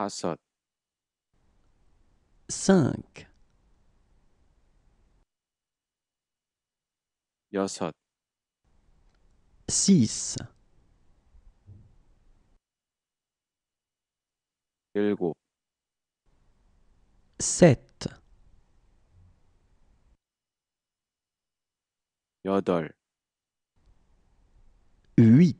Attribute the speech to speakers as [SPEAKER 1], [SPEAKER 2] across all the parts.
[SPEAKER 1] 5 6 6 7 7 8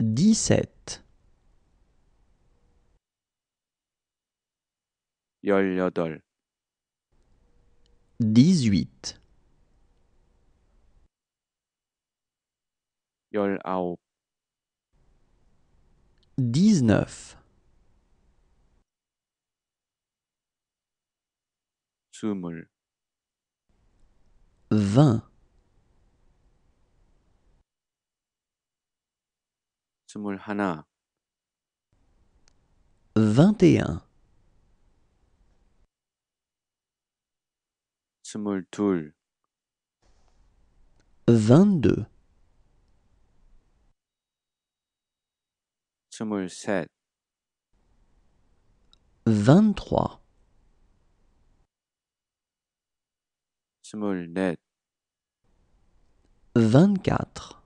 [SPEAKER 2] dix-sept, dix-huit, dix-neuf, vingt, vingt et un vingt deux vingt trois vingt quatre.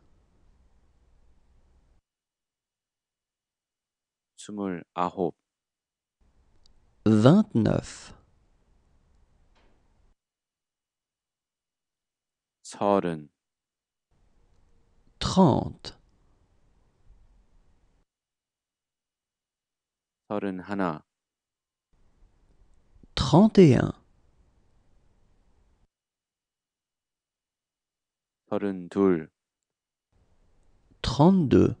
[SPEAKER 2] 29. 29 vingt-neuf trente et un 32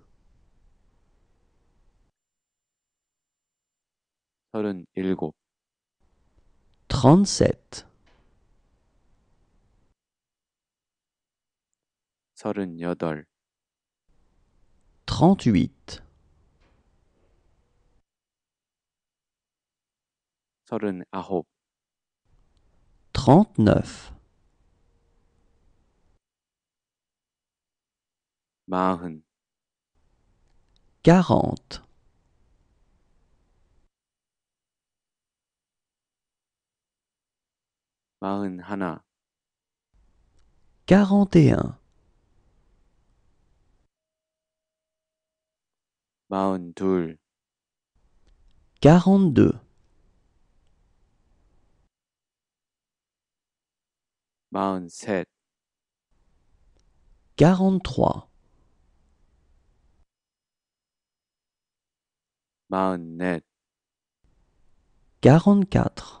[SPEAKER 1] 37 38 39
[SPEAKER 2] 40 마흔 quarante et un, 마흔 quarante-deux, Maun quarante-trois, quarante-quatre,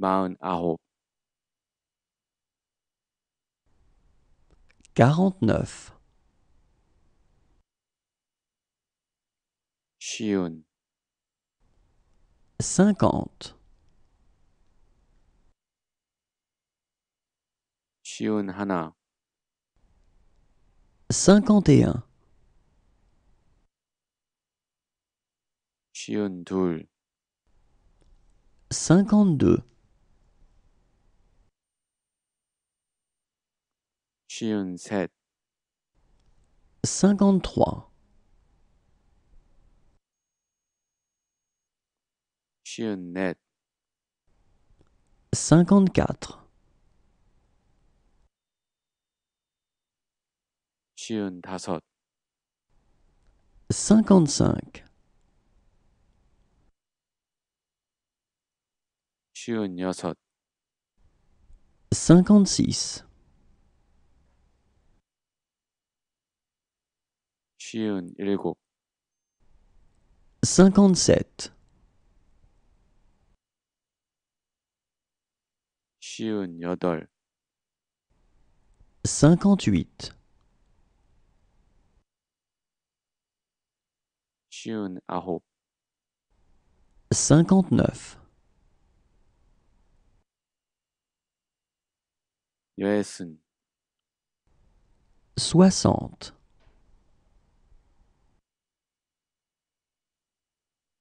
[SPEAKER 1] Mount 49. Shiun.
[SPEAKER 2] 50.
[SPEAKER 1] Shiun Hana.
[SPEAKER 2] 51.
[SPEAKER 1] Shiun Tul.
[SPEAKER 2] 52. cinquante-trois.
[SPEAKER 1] chionette.
[SPEAKER 2] cinquante-quatre. cinquante-cinq. cinquante-six. Cinquante sept. Cinquante-huit. Cinquante-neuf.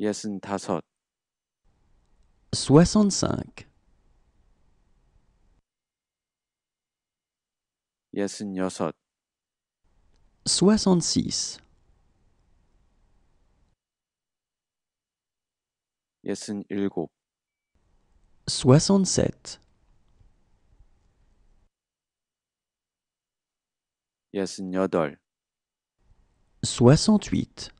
[SPEAKER 1] 예순다섯
[SPEAKER 2] 65
[SPEAKER 1] 예순여섯
[SPEAKER 2] 66
[SPEAKER 1] 예순일곱
[SPEAKER 2] 67
[SPEAKER 1] 예순여덟
[SPEAKER 2] 68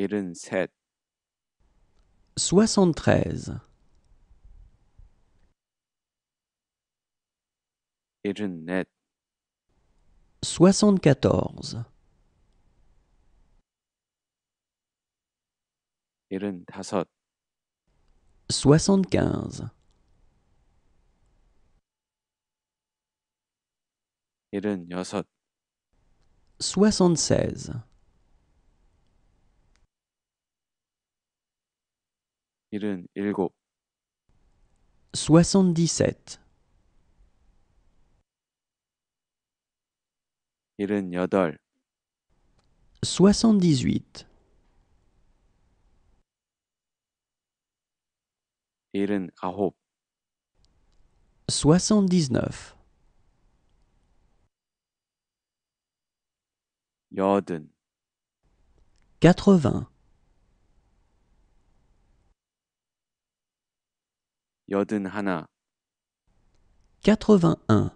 [SPEAKER 1] 73.
[SPEAKER 2] 74. 75 76 soixante-dix-sept, soixante-dix-huit, soixante-dix-neuf, quatre-vingts,
[SPEAKER 1] Jordan
[SPEAKER 2] quatre-vingt-un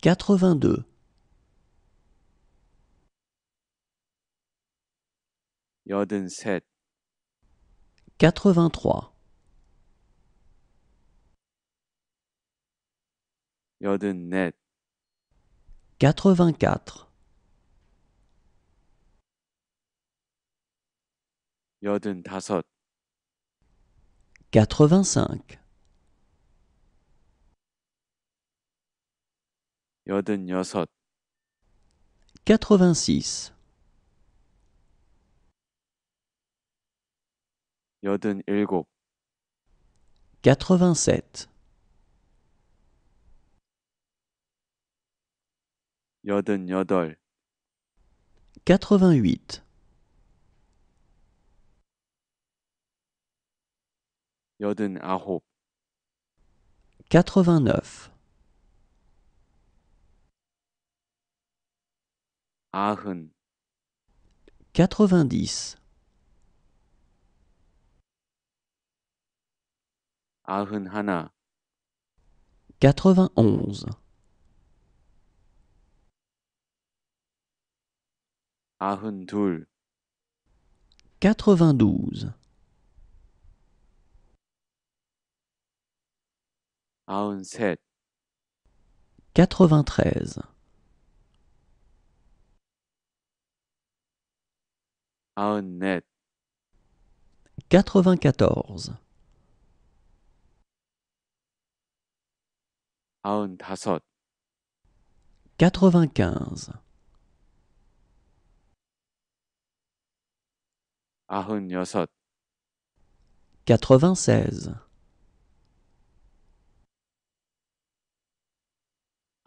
[SPEAKER 2] quatre deux Sept quatre-vingt-trois quatre quatre-vingt-cinq
[SPEAKER 1] quatre-vingt-six
[SPEAKER 2] quatre vingt quatre-vingt-huit. Quatre-vingt-neuf. quatre 89 Quatre-vingt-onze. Quatre-vingt-douze.
[SPEAKER 1] 93.
[SPEAKER 2] 94.
[SPEAKER 1] 95.
[SPEAKER 2] 96.
[SPEAKER 1] 97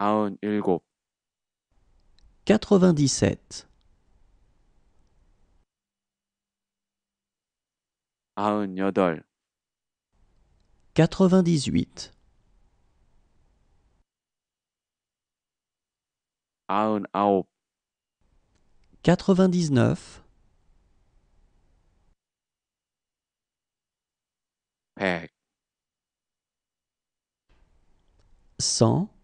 [SPEAKER 1] 98 99
[SPEAKER 2] 100